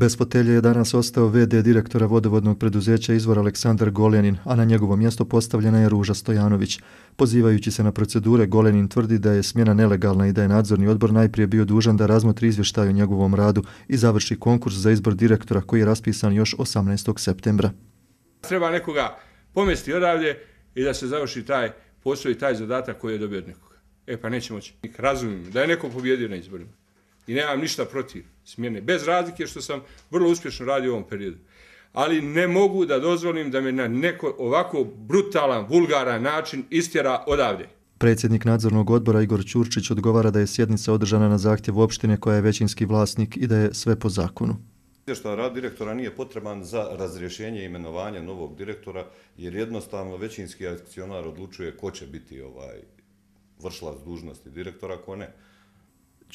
Bez fotelje je danas ostao VD direktora vodovodnog preduzeća Izvor Aleksandar Golenin, a na njegovo mjesto postavljena je Ruža Stojanović. Pozivajući se na procedure, Golenin tvrdi da je smjena nelegalna i da je nadzorni odbor najprije bio dužan da razmotri izvještaj o njegovom radu i završi konkurs za izbor direktora koji je raspisan još 18. septembra. Treba nekoga pomesti odavde i da se završi taj posao i taj zadatak koji je dobio od nekoga. E pa neće moći. Razumim da je neko pobjedio na izborima i nemam ništa protiv smjene. Bez razlike što sam vrlo uspješno radio u ovom periodu. Ali ne mogu da dozvolim da me na neko ovako brutalan, vulgaran način istjera odavde. Predsjednik nadzornog odbora Igor Ćurčić odgovara da je sjednica održana na zahtjev opštine koja je većinski vlasnik i da je sve po zakonu. Izvještaj rad direktora nije potreban za razrješenje imenovanja novog direktora jer jednostavno većinski akcionar odlučuje ko će biti ovaj vršla dužnosti direktora, ko ne.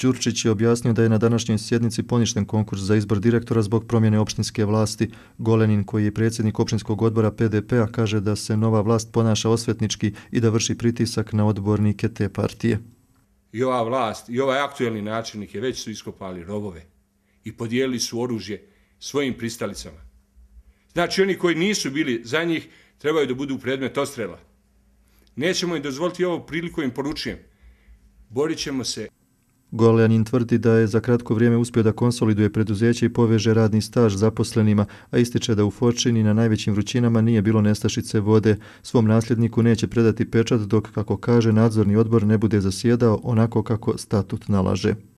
Đurčić je objasnio da je na današnjoj sjednici poništen konkurs za izbor direktora zbog promjene opštinske vlasti. Golenin, koji je predsjednik opštinskog odbora PDP-a, kaže da se nova vlast ponaša osvetnički i da vrši pritisak na odbornike te partije. I ova vlast i ovaj aktuelni načelnik je već su iskopali rovove i podijelili su oružje svojim pristalicama. Znači, oni koji nisu bili za njih trebaju da budu predmet ostrela. Nećemo im dozvoliti ovo priliku im poručujem. Borit ćemo se Golanin tvrdi da je za kratko vrijeme uspio da konsoliduje preduzeće i poveže radni staž zaposlenima, a ističe da u Fočini na najvećim vrućinama nije bilo nestašice vode. Svom nasljedniku neće predati pečat dok, kako kaže, nadzorni odbor ne bude zasjedao onako kako statut nalaže.